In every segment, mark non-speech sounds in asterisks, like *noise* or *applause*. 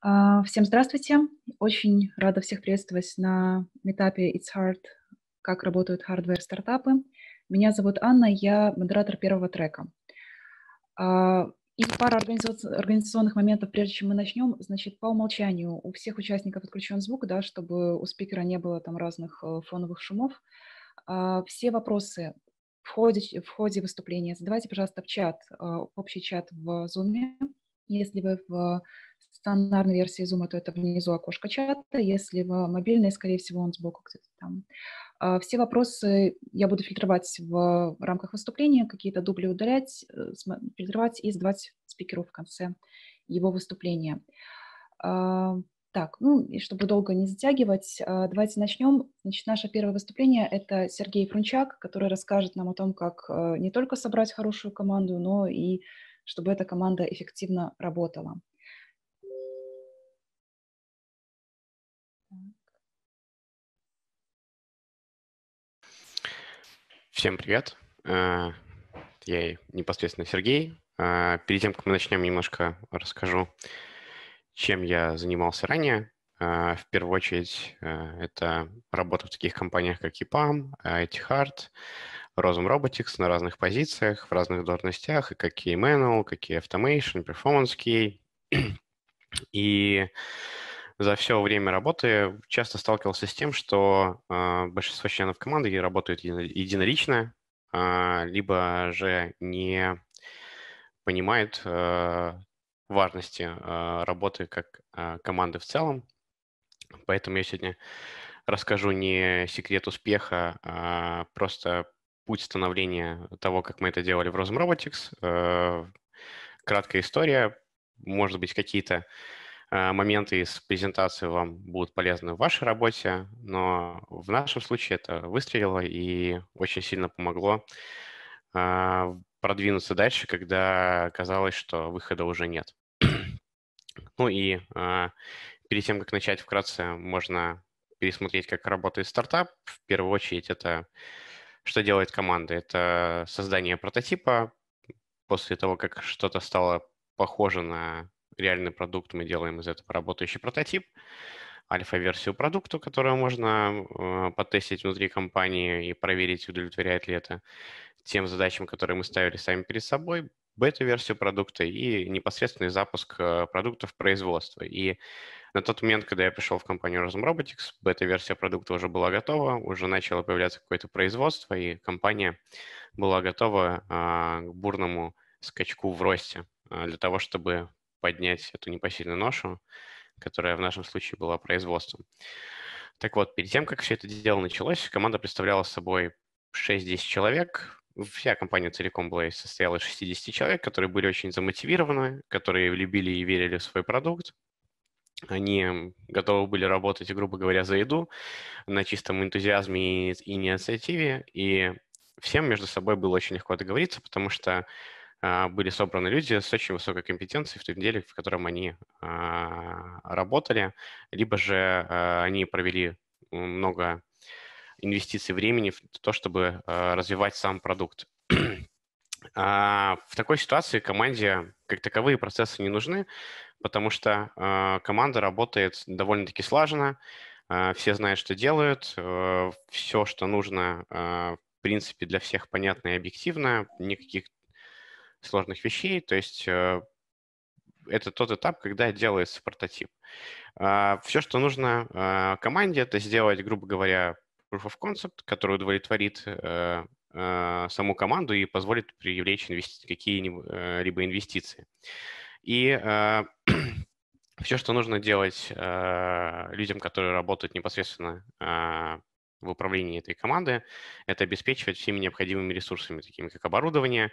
А, всем здравствуйте. Очень рада всех приветствовать на этапе It's Hard, как работают hardware стартапы. Меня зовут Анна, я модератор первого трека. А, и пара организационных моментов, прежде чем мы начнем. Значит, по умолчанию у всех участников отключен звук, да, чтобы у спикера не было там разных э, фоновых шумов. А, все вопросы в ходе, в ходе выступления задавайте, пожалуйста, в чат, э, общий чат в Zoom, если вы в стандартной версии Zoom, то это внизу окошко чата. Если в мобильной, скорее всего, он сбоку где-то там. А, все вопросы я буду фильтровать в рамках выступления, какие-то дубли удалять, э, фильтровать и сдавать спикеру в конце его выступления. А, так, ну и чтобы долго не затягивать, а, давайте начнем. Значит, наше первое выступление – это Сергей Фрунчак, который расскажет нам о том, как э, не только собрать хорошую команду, но и чтобы эта команда эффективно работала. Всем привет. Э, я непосредственно Сергей. Э, перед тем, как мы начнем, немножко расскажу, чем я занимался ранее. Э, в первую очередь, это работа в таких компаниях, как EPAM, Etihard, Rosum Robotics на разных позициях, в разных должностях, и как Key Manual, как Key Automation, Performance Key. *clears throat* И за все время работы часто сталкивался с тем, что э, большинство членов команды работают единолично, э, либо же не понимают э, важности э, работы как э, команды в целом. Поэтому я сегодня расскажу не секрет успеха, а просто путь становления того, как мы это делали в Rosm Robotics. Э, краткая история, может быть, какие-то Э, моменты из презентации вам будут полезны в вашей работе, но в нашем случае это выстрелило и очень сильно помогло э, продвинуться дальше, когда казалось, что выхода уже нет. *clears throat* ну и э, перед тем, как начать вкратце, можно пересмотреть, как работает стартап. В первую очередь это что делает команда. Это создание прототипа. После того, как что-то стало похоже на реальный продукт, мы делаем из этого работающий прототип, альфа-версию продукта, которую можно э, потестить внутри компании и проверить, удовлетворяет ли это тем задачам, которые мы ставили сами перед собой, бета-версию продукта и непосредственный запуск э, продуктов в производство. И на тот момент, когда я пришел в компанию Rosm Robotics, бета-версия продукта уже была готова, уже начало появляться какое-то производство, и компания была готова э, к бурному скачку в росте э, для того, чтобы поднять эту непосильную ношу, которая в нашем случае была производством. Так вот, перед тем, как все это дело началось, команда представляла собой 6-10 человек. Вся компания целиком была состояла из 60 человек, которые были очень замотивированы, которые любили и верили в свой продукт. Они готовы были работать, грубо говоря, за еду, на чистом энтузиазме и инициативе. И всем между собой было очень легко договориться, потому что а, были собраны люди с очень высокой компетенцией в том деле, в котором они а, работали, либо же а, они провели много инвестиций времени в то, чтобы развивать сам продукт. *clears throat* В такой ситуации команде как таковые процессы не нужны, потому что команда работает довольно-таки слаженно, все знают, что делают, все, что нужно, в принципе, для всех понятно и объективно, никаких сложных вещей. То есть э, это тот этап, когда делается прототип. А, все, что нужно э, команде, это сделать, грубо говоря, proof of concept, который удовлетворит э, саму команду и позволит привлечь инвести- какие-либо инвестиции. И *clears throat* все, что нужно делать э, людям, которые работают непосредственно э, в управлении этой команды, это обеспечивать всеми необходимыми ресурсами, такими как оборудование,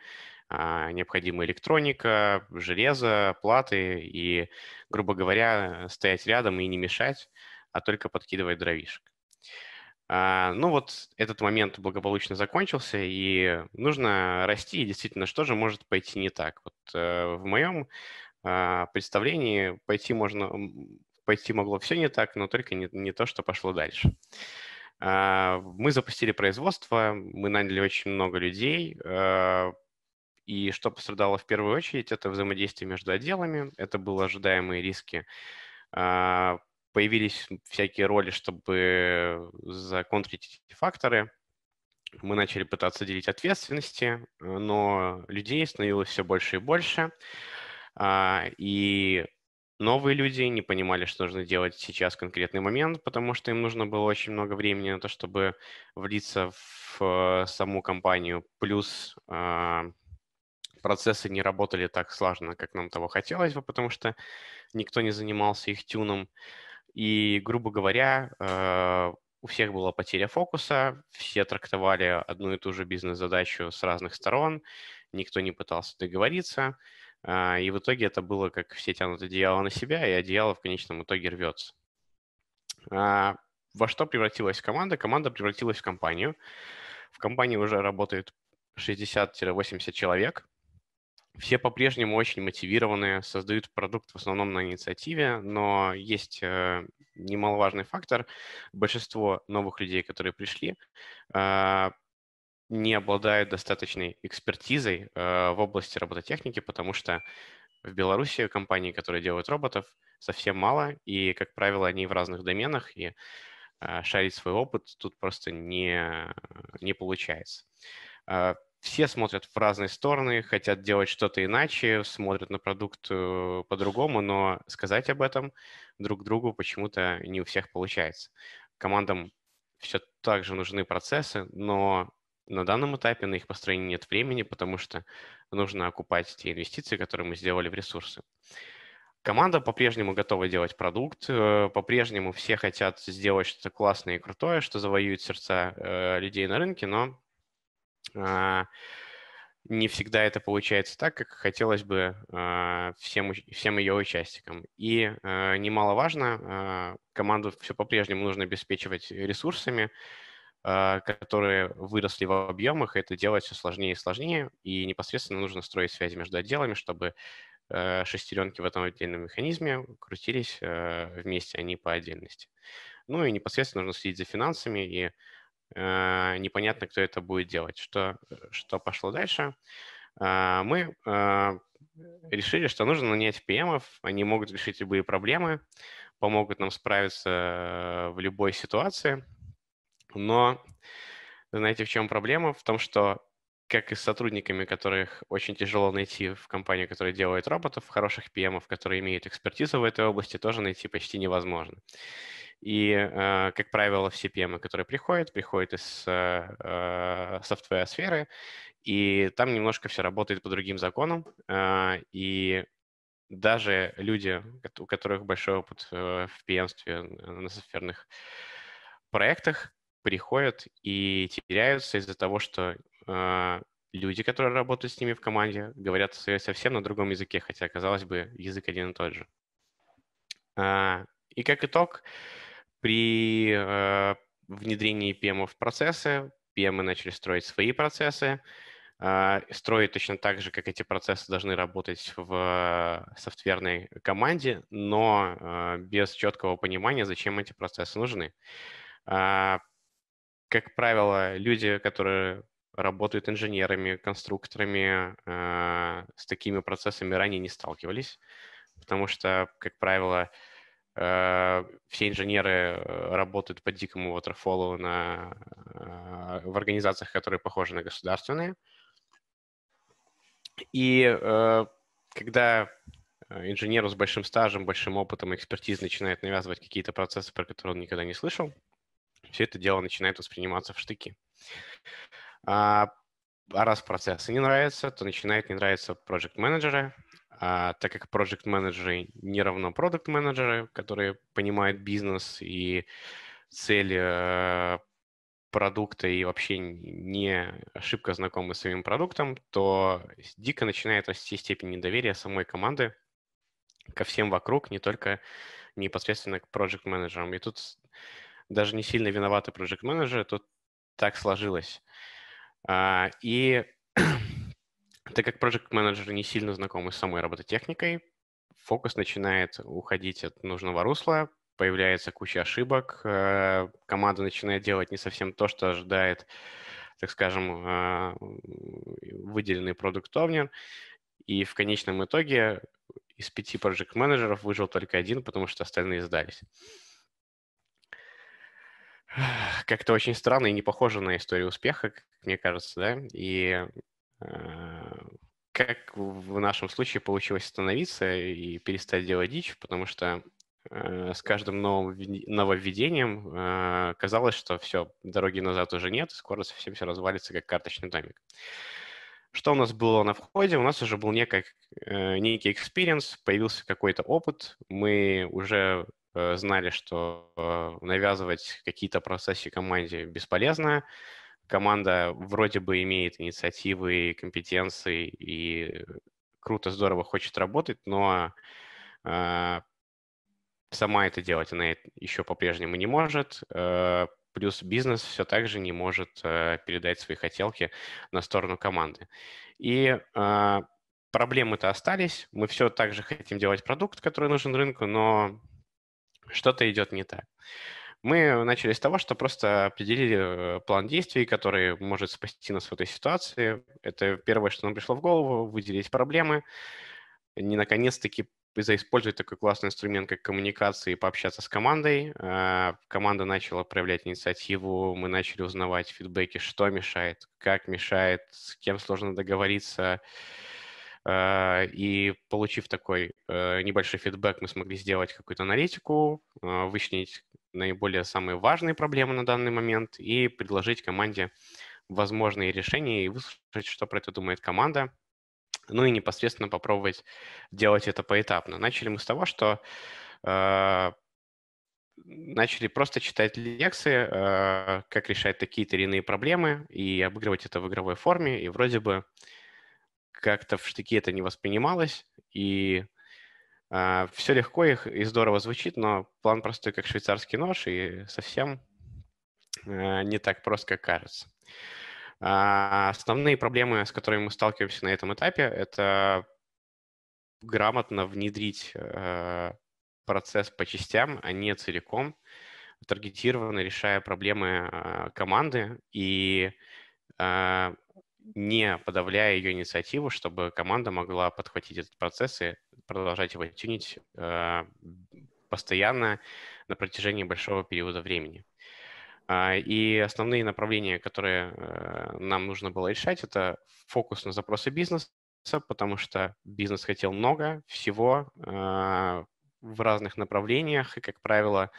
а, необходимая электроника, железо, платы и, грубо говоря, э, стоять рядом и не мешать, а только подкидывать дровишек. А, ну вот этот момент благополучно закончился, и нужно расти, и действительно, что же может пойти не так? Вот э, в моем а, представлении пойти можно, пойти могло все не так, но только не, не то, что пошло дальше. А, мы запустили производство, мы наняли очень много людей, а, и что пострадало в первую очередь, это взаимодействие между отделами, это были ожидаемые риски. А, появились всякие роли, чтобы законтрить эти факторы. Мы начали пытаться делить ответственности, но людей становилось все больше и больше. И Новые люди не понимали, что нужно делать сейчас в конкретный момент, потому что им нужно было очень много времени на то, чтобы влиться в э, саму компанию. Плюс э, процессы не работали так слаженно, как нам того хотелось бы, потому что никто не занимался их тюном. И, грубо говоря, э, у всех была потеря фокуса, все трактовали одну и ту же бизнес-задачу с разных сторон, никто не пытался договориться. А, и в итоге это было как все тянут одеяло на себя, и одеяло в конечном итоге рвется. А, во что превратилась команда? Команда превратилась в компанию. В компании уже работает 60-80 человек. Все по-прежнему очень мотивированы, создают продукт в основном на инициативе, но есть э, немаловажный фактор. Большинство новых людей, которые пришли, э, не обладают достаточной экспертизой э, в области робототехники, потому что в Беларуси компании, которые делают роботов, совсем мало, и, как правило, они в разных доменах, и э, шарить свой опыт тут просто не, не получается. Э, все смотрят в разные стороны, хотят делать что-то иначе, смотрят на продукт э, по-другому, но сказать об этом друг другу почему-то не у всех получается. Командам все так же нужны процессы, но на данном этапе на их построение нет времени, потому что нужно окупать те инвестиции, которые мы сделали в ресурсы. Команда по-прежнему готова делать продукт, э, по-прежнему все хотят сделать что-то классное и крутое, что завоюет сердца э, людей на рынке, но э, не всегда это получается так, как хотелось бы э, всем, всем ее участникам. И э, немаловажно, э, команду все по-прежнему нужно обеспечивать ресурсами, а, которые выросли в объемах, это делать все сложнее и сложнее, и непосредственно нужно строить связи между отделами, чтобы э, шестеренки в этом отдельном механизме крутились э, вместе, а не по отдельности. Ну и непосредственно нужно следить за финансами, и э, непонятно, кто это будет делать. Что, что пошло дальше? А, мы а, решили, что нужно нанять PM, они могут решить любые проблемы, помогут нам справиться в любой ситуации – но знаете, в чем проблема? В том, что как и с сотрудниками, которых очень тяжело найти в компании, которая делает роботов, хороших PM, которые имеют экспертизу в этой области, тоже найти почти невозможно. И, э, как правило, все PM, которые приходят, приходят из э, софтвер-сферы, и там немножко все работает по другим законам. Э, и даже люди, у которых большой опыт в pm на софтверных проектах, приходят и теряются из-за того, что э, люди, которые работают с ними в команде, говорят совсем на другом языке, хотя, казалось бы, язык один и тот же. Э, и как итог, при э, внедрении PM эм в процессы, PM эм начали строить свои процессы, э, строить точно так же, как эти процессы должны работать в софтверной команде, но без четкого понимания, зачем эти процессы нужны как правило, люди, которые работают инженерами, конструкторами, э, с такими процессами ранее не сталкивались, потому что, как правило, э, все инженеры э, работают по дикому waterfall на, э, в организациях, которые похожи на государственные. И э, когда э, инженеру с большим стажем, большим опытом, экспертизой начинает навязывать какие-то процессы, про которые он никогда не слышал, все это дело начинает восприниматься в штыки. А, а раз процессы не нравятся, то начинает не нравиться проект менеджеры а, так как проект менеджеры не равно продукт менеджеры которые понимают бизнес и цели э, продукта и вообще не ошибка знакомы с самим продуктом, то дико начинает расти степень недоверия самой команды ко всем вокруг, не только непосредственно к проект менеджерам И тут даже не сильно виноваты project менеджеры тут так сложилось. А, и *clears throat* так как project менеджеры не сильно знакомы с самой робототехникой, фокус начинает уходить от нужного русла, появляется куча ошибок, э, команда начинает делать не совсем то, что ожидает, так скажем, э, выделенный продукт овнер и в конечном итоге из пяти project менеджеров выжил только один, потому что остальные сдались как-то очень странно и не похоже на историю успеха, как мне кажется, да, и э, как в нашем случае получилось становиться и перестать делать дичь, потому что э, с каждым новым нововведением э, казалось, что все, дороги назад уже нет, скоро совсем все развалится, как карточный домик. Что у нас было на входе? У нас уже был э, некий, некий experience, появился какой-то опыт, мы уже Э, знали, что э, навязывать какие-то процессы команде бесполезно. Команда вроде бы имеет инициативы, компетенции и круто, здорово хочет работать, но э, сама это делать она еще по-прежнему не может. Плюс бизнес все так же не может передать свои хотелки на сторону команды. И проблемы-то остались. Мы все так же хотим делать продукт, который нужен рынку, но что-то идет не так. Мы начали с того, что просто определили э, план действий, который может спасти нас в этой ситуации. Это первое, что нам пришло в голову, выделить проблемы, не наконец-таки заиспользовать такой классный инструмент, как коммуникации, и пообщаться с командой. А, команда начала проявлять инициативу, мы начали узнавать фидбэки, что мешает, как мешает, с кем сложно договориться, а, и получив такой э, небольшой фидбэк, мы смогли сделать какую-то аналитику, а, вычленить наиболее самые важные проблемы на данный момент и предложить команде возможные решения и выслушать, что про это думает команда, ну и непосредственно попробовать делать это поэтапно. Начали мы с того, что а, начали просто читать лекции, как решать такие-то или иные проблемы, и обыгрывать это в игровой форме, и вроде бы как-то в штыки это не воспринималось, и э, а, все легко их и здорово звучит, но план простой, как швейцарский нож, и совсем э, не так просто, как кажется. Э, основные проблемы, с которыми мы сталкиваемся на этом этапе, это грамотно внедрить э, процесс по частям, а не целиком, таргетированно решая проблемы э, команды и э, не подавляя ее инициативу, чтобы команда могла подхватить этот процесс и продолжать его тюнить э, постоянно на протяжении большого периода времени. А, и основные направления, которые э, нам нужно было решать, это фокус на запросы бизнеса, потому что бизнес хотел много всего э, в разных направлениях, и, как правило,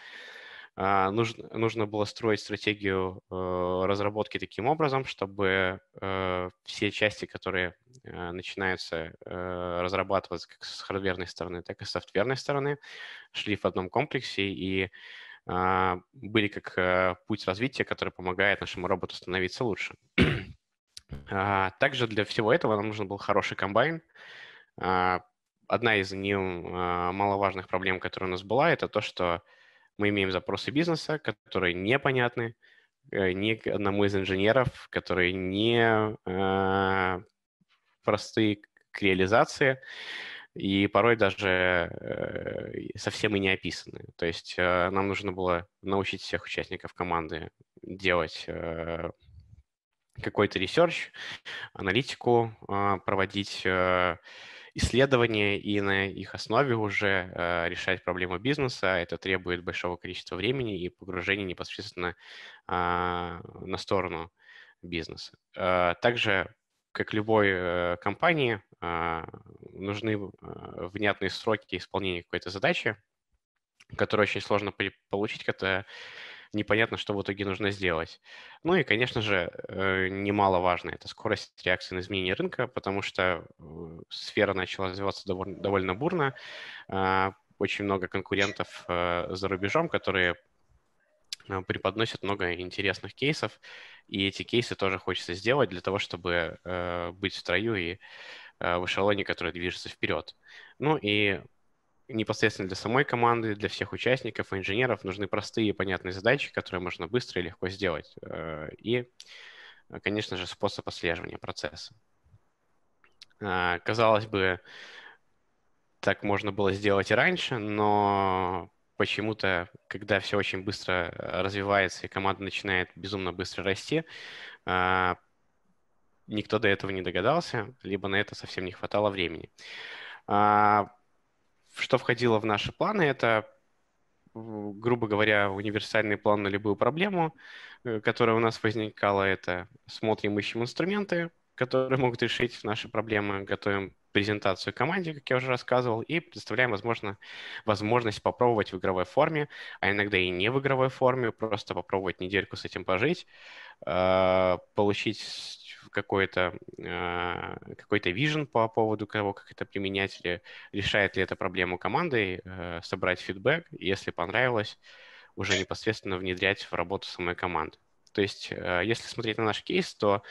а, нужно, нужно было строить стратегию э, разработки таким образом, чтобы э, все части, которые э, начинаются разрабатываться как с хардверной стороны, так и с софтверной стороны, шли в одном комплексе и а, были как путь развития, который помогает нашему роботу становиться лучше. *clears throat* А, также для всего этого нам нужен был хороший комбайн. Одна из немаловажных проблем, которая у нас была, это то, что мы имеем запросы бизнеса, которые непонятны э, ни одному из инженеров, которые не э, просты к реализации и порой даже э, совсем и не описаны. То есть э, нам нужно было научить всех участников команды делать э, какой-то ресерч, аналитику э, проводить, э, исследования и на их основе уже э, решать проблемы бизнеса. Это требует большого количества времени и погружения непосредственно э, на сторону бизнеса. Э, также, как любой э, компании, э, нужны э, внятные сроки исполнения какой-то задачи, которые очень сложно получить, когда непонятно, что в итоге нужно сделать. Ну и, конечно же, э, немаловажно это скорость реакции на изменение рынка, потому что э, сфера начала развиваться довольно, довольно бурно. А, очень много конкурентов э, за рубежом, которые преподносят много интересных кейсов, и эти кейсы тоже хочется сделать для того, чтобы быть в строю и в эшелоне, который движется вперед. Ну и непосредственно для самой команды, для всех участников инженеров нужны простые и понятные задачи, которые можно быстро и легко сделать. Э, и, э, конечно же, способ отслеживания процесса. Э, казалось бы, так можно было сделать и раньше, но почему-то, когда все очень быстро развивается и команда начинает безумно быстро расти, никто до этого не догадался, либо на это совсем не хватало времени. А, что входило в наши планы, это, грубо говоря, универсальный план на любую проблему, э, которая у нас возникала. Это смотрим, ищем инструменты, которые могут решить наши проблемы, готовим презентацию команде, как я уже рассказывал, и представляем, возможно, возможность попробовать в игровой форме, а иногда и не в игровой форме, просто попробовать недельку с этим пожить, э, получить какой-то э, какой-то вижен по поводу того, как это применять, или решает ли это проблему команды, э, собрать фидбэк, если понравилось, уже непосредственно внедрять в работу самой команды. То есть, э, если смотреть на наш кейс, то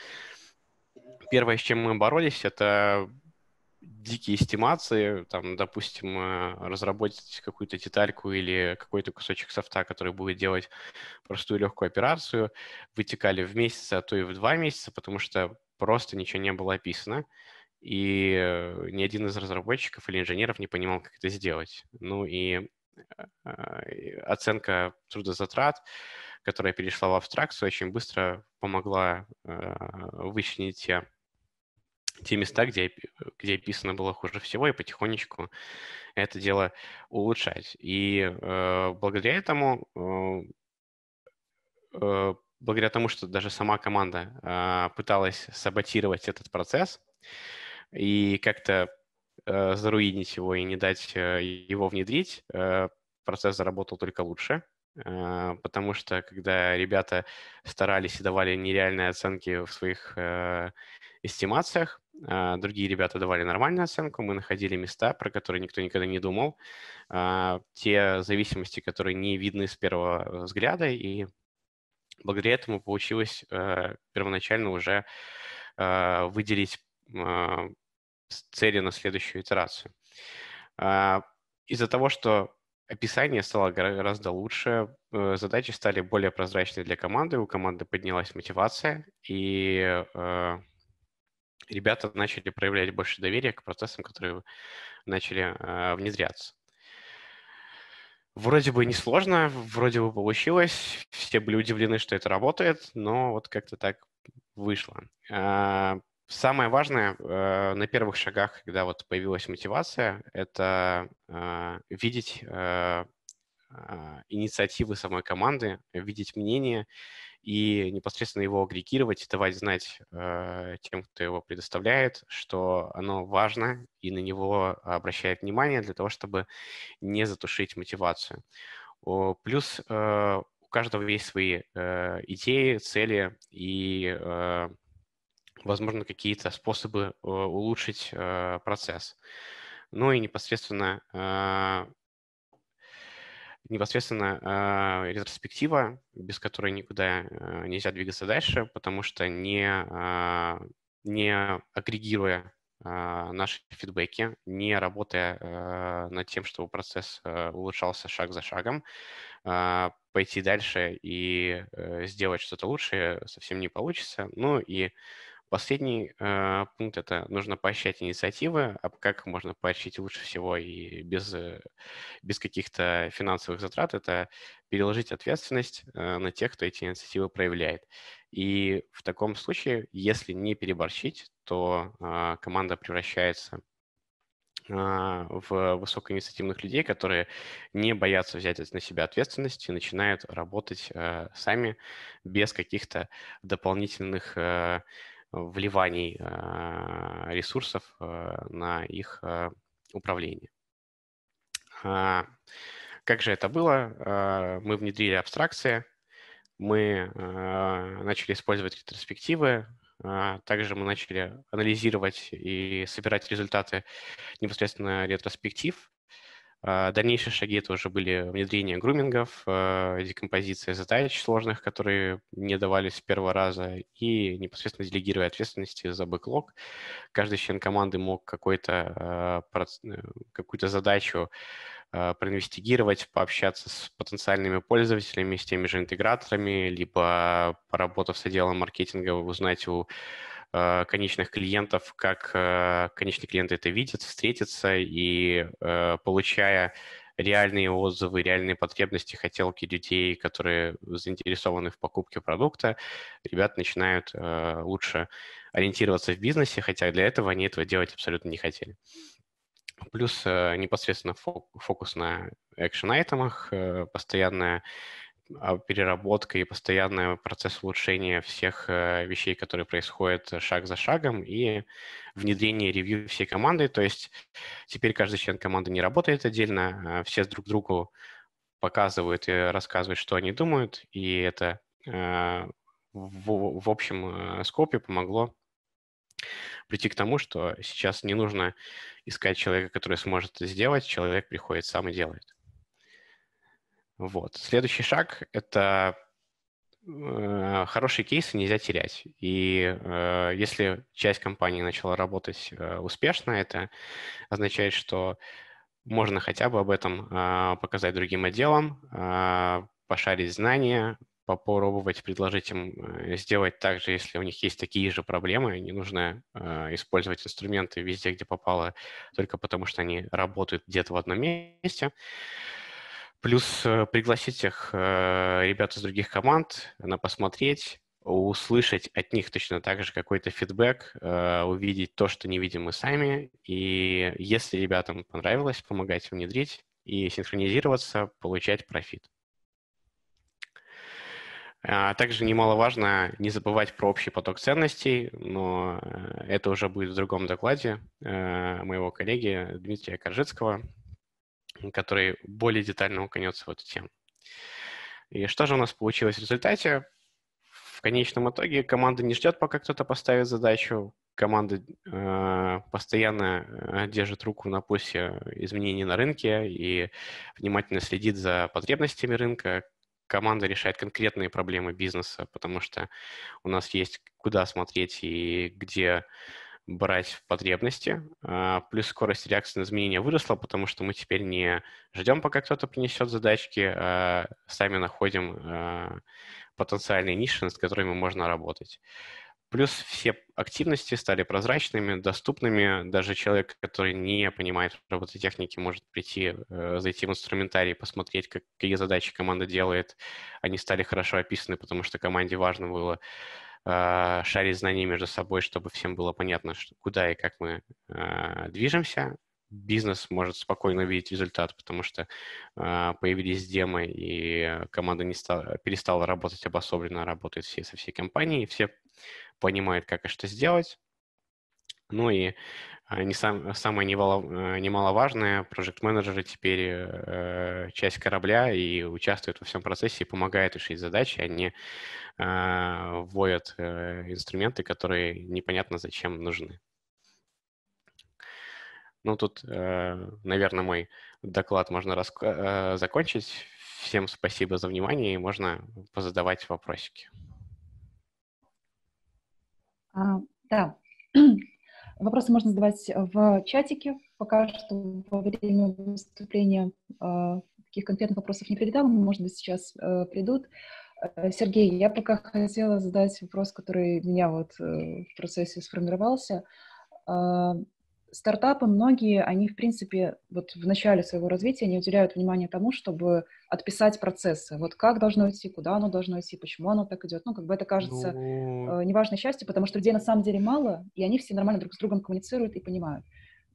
первое, с чем мы боролись, это дикие эстимации, там, допустим, э, разработать какую-то детальку или какой-то кусочек софта, который будет делать простую легкую операцию, вытекали в месяц, а то и в два месяца, потому что просто ничего не было описано, и э, ни один из разработчиков или инженеров не понимал, как это сделать. Ну и а, оценка трудозатрат, которая перешла в абстракцию, очень быстро помогла э, вычленить те те места, где, где писано было хуже всего, и потихонечку это дело улучшать. И э, благодаря этому, э, э, благодаря тому, что даже сама команда э, пыталась саботировать этот процесс и как-то э, заруинить его и не дать э, его внедрить, э, процесс заработал только лучше э, потому что когда ребята старались и давали нереальные оценки в своих э, эстимациях. А, другие ребята давали нормальную оценку, мы находили места, про которые никто никогда не думал, а, те зависимости, которые не видны с первого взгляда, и благодаря этому получилось э, первоначально уже э, выделить а, цели на следующую итерацию. Из-за того, что описание стало гораздо лучше, э, задачи стали более прозрачны для команды, у команды поднялась мотивация, и ребята начали проявлять больше доверия к процессам, которые начали э, внедряться. Вроде бы несложно, вроде бы получилось, все были удивлены, что это работает, но вот как-то так вышло. Э, самое важное э, на первых шагах, когда вот появилась мотивация, это э, видеть э, э инициативы самой команды, видеть мнение, и непосредственно его агрегировать, давать знать э, тем, кто его предоставляет, что оно важно и на него обращает внимание для того, чтобы не затушить мотивацию. О, плюс э, у каждого есть свои э, идеи, цели и, э, возможно, какие-то способы э, улучшить э, процесс. Ну и непосредственно э, непосредственно э, ретроспектива, без которой никуда э, нельзя двигаться дальше, потому что не, э, не агрегируя э, наши фидбэки, не работая э, над тем, чтобы процесс э, улучшался шаг за шагом, э, пойти дальше и э, сделать что-то лучше совсем не получится. Ну и Последний э, пункт – это нужно поощрять инициативы. А как можно поощрить лучше всего и без, э, без каких-то финансовых затрат – это переложить ответственность э, на тех, кто эти инициативы проявляет. И в таком случае, если не переборщить, то э, команда превращается э, в высокоинициативных людей, которые не боятся взять на себя ответственность и начинают работать э, сами без каких-то дополнительных э, вливаний а, ресурсов а, на их а, управление. Как же это было? Мы внедрили абстракции, мы начали использовать ретроспективы, также мы начали анализировать и собирать результаты непосредственно ретроспектив. А, дальнейшие шаги это уже были внедрение грумингов, а, декомпозиция задач сложных, которые не давались с первого раза, и непосредственно делегируя ответственности за бэклог. Каждый член команды мог а, э, какую-то какую задачу проинвестигировать, пообщаться с потенциальными пользователями, с теми же интеграторами, либо поработав с отделом маркетинга, узнать у Э, конечных клиентов, как э, конечные клиенты это видят, встретятся и э, получая реальные отзывы, реальные потребности, хотелки людей, которые заинтересованы в покупке продукта, ребят начинают лучше ориентироваться в бизнесе, хотя для этого они этого делать абсолютно не хотели. Плюс непосредственно фокус на экшен-айтемах, постоянная а, переработка и постоянный процесс улучшения всех э, вещей, которые происходят э, шаг за шагом, и внедрение ревью всей команды. То есть теперь каждый член команды не работает отдельно, а все друг другу показывают и рассказывают, что они думают, и это э, в общем скопе помогло прийти к тому, что сейчас не нужно искать человека, который сможет это сделать, человек приходит сам и делает. Вот. Следующий шаг – это э, хорошие кейсы нельзя терять. И э, если часть компании начала работать э, успешно, это означает, что можно хотя бы об этом э, показать другим отделам, э, пошарить знания, попробовать предложить им э, сделать так же, если у них есть такие же проблемы. Не нужно э, использовать инструменты везде, где попало, только потому что они работают где-то в одном месте. Э, Плюс э, пригласить их, э, ребят из других команд, э, на посмотреть, услышать от них точно так же какой-то фидбэк, увидеть то, что не видим мы сами. И если ребятам понравилось, помогать им внедрить и синхронизироваться, получать профит. А также немаловажно не забывать про общий поток ценностей, но это уже будет в другом докладе моего коллеги Дмитрия Коржицкого который более детально уконется в эту тему. И что же у нас получилось в результате? В конечном итоге команда не ждет, пока кто-то поставит задачу. Команда э, постоянно э, держит руку на пульсе изменений на рынке и внимательно следит за потребностями рынка. Команда решает конкретные проблемы бизнеса, потому что у нас есть куда смотреть и где брать в потребности. А, плюс скорость реакции на изменения выросла, потому что мы теперь не ждем, пока кто-то принесет задачки, а сами находим а, потенциальные ниши, над которыми можно работать. Плюс все активности стали прозрачными, доступными. Даже человек, который не понимает работы техники может прийти, э, зайти в инструментарий, посмотреть, какие задачи команда делает. Они стали хорошо описаны, потому что команде важно было э, шарить знания между собой, чтобы всем было понятно, что, куда и как мы э, движемся. Бизнес может спокойно видеть результат, потому что э, появились демы, и команда не стала, перестала работать обособленно, работает все со всей компанией, все понимают, как и что сделать. Ну и а, не сам, самое э, немаловажное, проект-менеджеры теперь э, часть корабля и участвуют во всем процессе и помогают решить задачи, они а э, вводят э, инструменты, которые непонятно зачем нужны. Ну, тут, э, наверное, мой доклад можно рас... э, закончить. Всем спасибо за внимание, и можно позадавать вопросики. А, да. Вопросы можно задавать в чатике. Пока что во время выступления э, таких конкретных вопросов не прилетало, может быть, сейчас э, придут. Э, Сергей, я пока хотела задать вопрос, который у меня вот в процессе сформировался стартапы многие, они, в принципе, вот в начале своего развития, они уделяют внимание тому, чтобы отписать процессы. Вот как должно идти, куда оно должно идти, почему оно так идет. Ну, как бы это кажется Но... Ну. э, неважной частью, потому что людей на самом деле мало, и они все нормально друг с другом коммуницируют и понимают.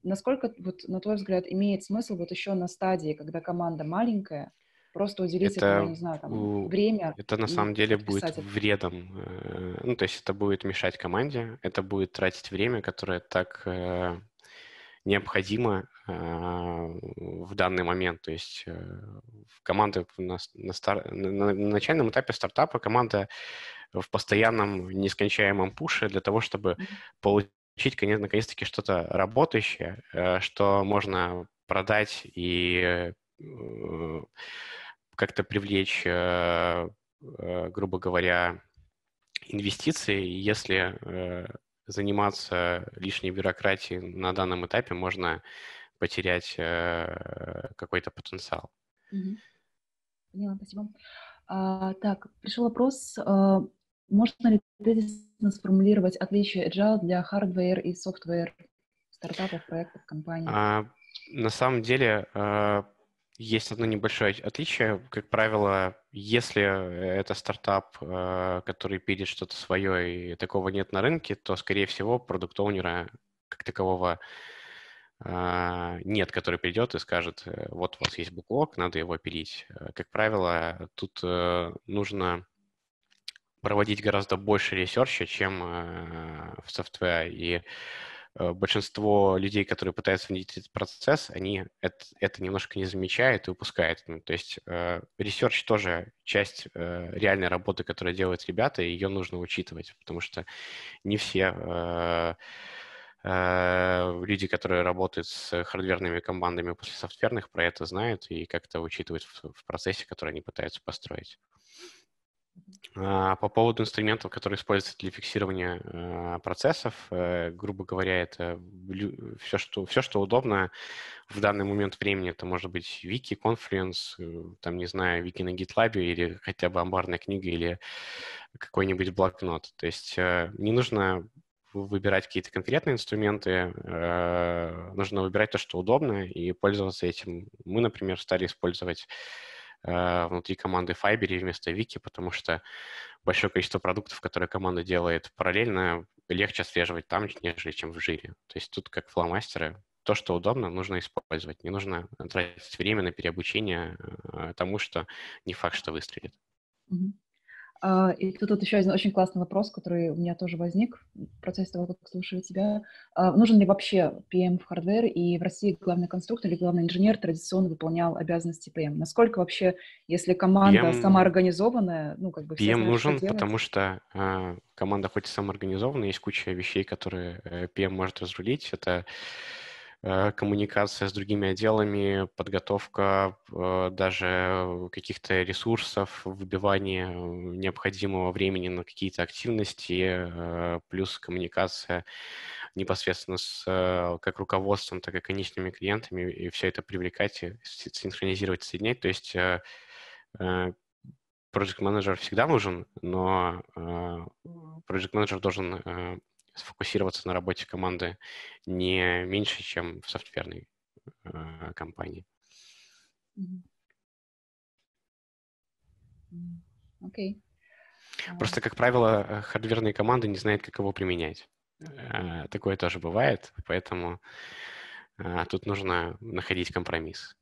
Насколько, вот, на твой взгляд, имеет смысл вот еще на стадии, когда команда маленькая, просто уделить это, этому, не знаю, там, время. Это на самом деле будет это. вредом. Э, ну, то есть это будет мешать команде, это будет тратить время, которое так э, необходимо а, в данный момент. То есть э, команда на, на, стар, на, на начальном этапе стартапа команда в постоянном нескончаемом пуше для того, чтобы получить наконец-таки что-то работающее, э, что можно продать и э, как-то привлечь, грубо говоря, инвестиции, если заниматься лишней бюрократией на данном этапе, можно потерять э, какой-то потенциал. Угу. Поняла, спасибо. А, так, пришел вопрос. А, можно ли тезисно сформулировать отличие agile для хардвер и софтвер стартапов, проектов, компаний? А, на самом деле а, есть одно небольшое отличие. Как правило, если это стартап, э, который пилит что-то свое и такого нет на рынке, то, скорее всего, продукт как такового э, нет, который придет и скажет, э, вот у вас есть буклог, надо его пилить. Как правило, тут нужно проводить гораздо больше ресерча, чем в софтве. И Э, большинство людей, которые пытаются внедрить этот процесс, они это, это немножко не замечают и упускают. Ну, то есть э, ресерч тоже часть э, реальной работы, которую делают ребята, и ее нужно учитывать, потому что не все э, э, люди, которые работают с хардверными командами после софтверных, про это знают и как-то учитывают в, в процессе, который они пытаются построить. А, по поводу инструментов, которые используются для фиксирования э, процессов, э, грубо говоря, это все что, все, что удобно в данный момент времени. Это может быть Wiki, Confluence, э, там, не знаю, Wiki на GitLab или хотя бы амбарная книга или какой-нибудь блокнот. То есть не нужно выбирать какие-то конкретные инструменты, нужно выбирать то, что удобно, и пользоваться этим. Мы, например, стали использовать Э, внутри команды Fiber вместо Вики, потому что большое количество продуктов, которые команда делает параллельно, легче отслеживать там, нежели чем в жире. То есть тут как фломастеры, то, что удобно, нужно использовать. Не нужно тратить время на переобучение э, тому, что не факт, что выстрелит. Mm-hmm. А, и тут, тут еще один очень классный вопрос, который у меня тоже возник в процессе того, как слушаю тебя. А, нужен ли вообще PM в хардвере И в России главный конструктор или главный инженер традиционно выполнял обязанности PM? Насколько вообще, если команда PM... самоорганизованная, ну, как бы... PM нужен, что потому что э, команда хоть и самоорганизованная, есть куча вещей, которые э, PM может разрулить. Это Э, коммуникация с другими отделами, подготовка э, даже каких-то ресурсов, выбивание э, необходимого времени на какие-то активности, плюс коммуникация непосредственно с как руководством, так и конечными клиентами, и все это привлекать, синхронизировать, соединять. То есть project менеджер всегда нужен, но project менеджер должен сфокусироваться на работе команды не меньше, чем в софтверной э, компании. Okay. А Просто, как правило, э, хардверные команды не знают, как его применять. Э, такое тоже бывает, поэтому э, тут нужно находить компромисс.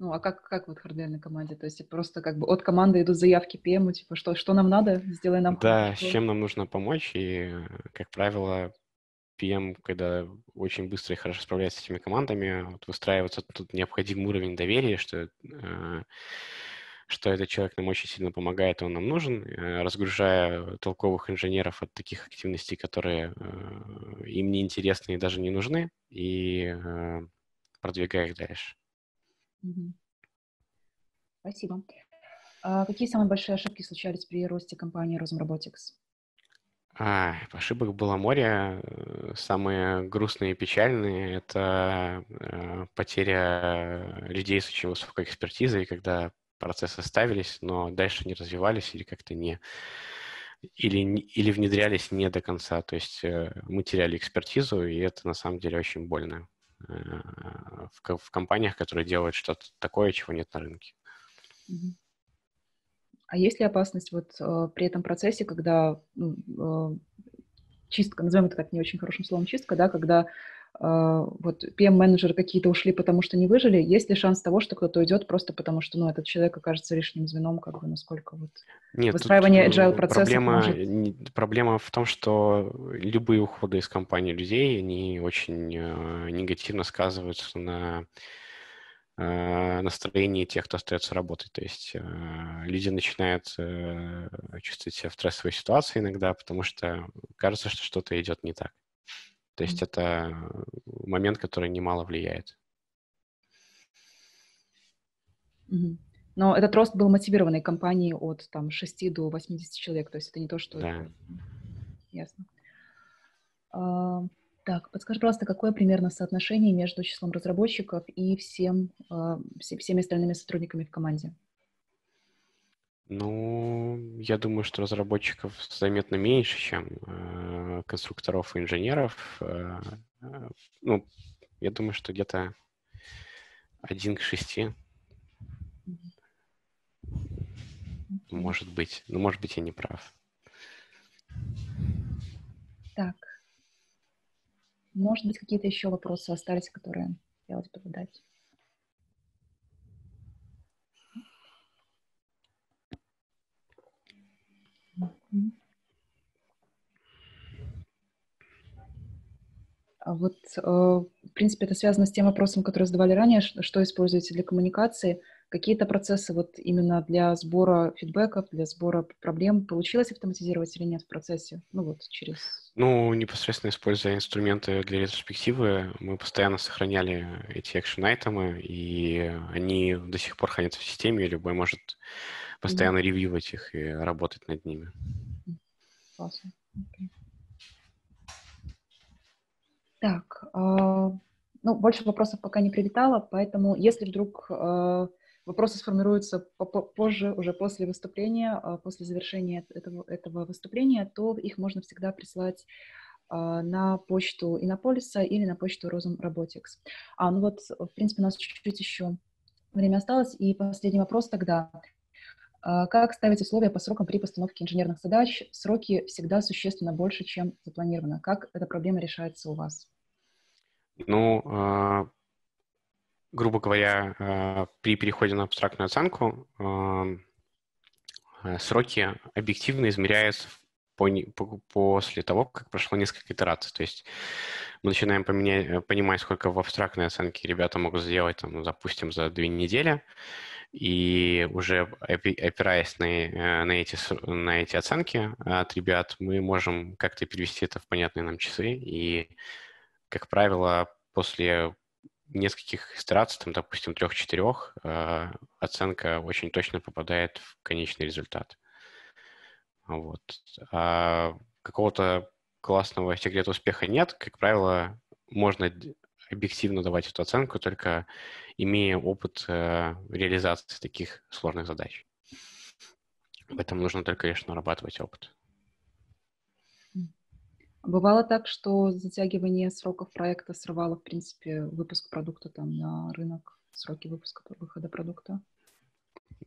Ну, а как, как вот хардверной команде? То есть типа, просто как бы от команды идут заявки PM, типа, что, что нам надо, сделай нам Да, хорошо. с чем нам нужно помочь, и, как правило, PM, когда очень быстро и хорошо справляется с этими командами, вот выстраивается тут необходимый уровень доверия, что, э, что этот человек нам очень сильно помогает, он нам нужен, э, разгружая толковых инженеров от таких активностей, которые э, им не интересны и даже не нужны, и продвигая их дальше. Спасибо. А какие самые большие ошибки случались при росте компании Rosm Robotics? А, ошибок было море. Э, самые грустные и печальные — это э, потеря людей с очень высокой экспертизой, когда процессы ставились, но дальше не развивались или как-то не или, или внедрялись не до конца. То есть э, мы теряли экспертизу, и это на самом деле очень больно. Э, в, в компаниях, которые делают что-то такое, чего нет на рынке. А есть ли опасность вот э, при этом процессе, когда ну, э, чистка, назовем это так не очень хорошим словом чистка, да, когда а, вот PM-менеджеры какие-то ушли, потому что не выжили, есть ли шанс того, что кто-то уйдет просто потому, что, ну, этот человек окажется лишним звеном, как бы, насколько вот Нет, выстраивание э, agile процесса проблема, может... проблема в том, что любые уходы из компании людей, они очень э, негативно сказываются на э, настроении тех, кто остается работать. То есть люди начинают чувствовать себя в стрессовой ситуации иногда, потому что кажется, что что-то идет не так. То есть это момент, который немало влияет. Но этот рост был мотивированной компанией от там, 6 до 80 человек. То есть это не то, что... Да. Ясно. А, так, подскажи, пожалуйста, какое примерно соотношение между числом разработчиков и всем, а, всеми остальными сотрудниками в команде? Ну, я думаю, что разработчиков заметно меньше, чем э, конструкторов и инженеров. Э, э ну, я думаю, что где-то один к шести. Может быть. Ну, может быть, я не прав. Так. Может быть, какие-то еще вопросы остались, которые хотелось бы задать? А вот, э, в принципе, это связано с тем вопросом, который задавали ранее, что используете для коммуникации, какие-то процессы вот именно для сбора фидбэков, для сбора проблем получилось автоматизировать или нет в процессе? Ну вот, через... Ну, непосредственно используя инструменты для ретроспективы, мы постоянно сохраняли эти экшен-айтемы, и они до сих пор хранятся в системе, и любой может постоянно mm-hmm. ревьювать их и работать над ними вопросом. Okay. Так, э, ну, больше вопросов пока не прилетало, поэтому если вдруг э, вопросы сформируются позже, уже после выступления, э, после завершения этого, этого выступления, то их можно всегда присылать на почту Иннополиса или на почту Розум Роботикс. А, ну вот, в принципе, у нас чуть-чуть еще время осталось. И последний вопрос тогда. А, как ставить условия по срокам при постановке инженерных задач? Сроки всегда существенно больше, чем запланировано. Как эта проблема решается у вас? Ну, а, грубо говоря, а, при переходе на абстрактную оценку сроки объективно измеряются после того, как прошло несколько итераций. То есть мы начинаем поменять, понимать, сколько в абстрактной оценке ребята могут сделать, там, ну, допустим, за две недели. И уже опираясь на, э, на, эти, на эти оценки э, от ребят, мы можем как-то перевести это в понятные нам часы. И, как правило, после нескольких итераций, там, допустим, трех-четырех, э, оценка очень точно попадает в конечный результат. Вот. А какого-то классного секрета успеха нет. Как правило, можно объективно давать эту оценку, только имея опыт э, реализации таких сложных задач. В этом нужно только лишь нарабатывать опыт. А бывало так, что затягивание сроков проекта срывало, в принципе, выпуск продукта там на рынок, сроки выпуска выхода продукта?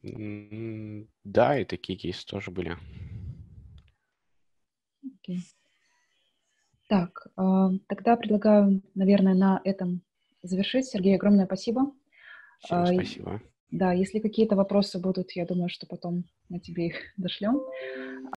Да, и такие кейсы тоже были. Okay. Так, а, тогда предлагаю, наверное, на этом завершить. Сергей, огромное спасибо. Всем а, спасибо. Да, если какие-то вопросы будут, я думаю, что потом мы тебе их *laughs* дошлем.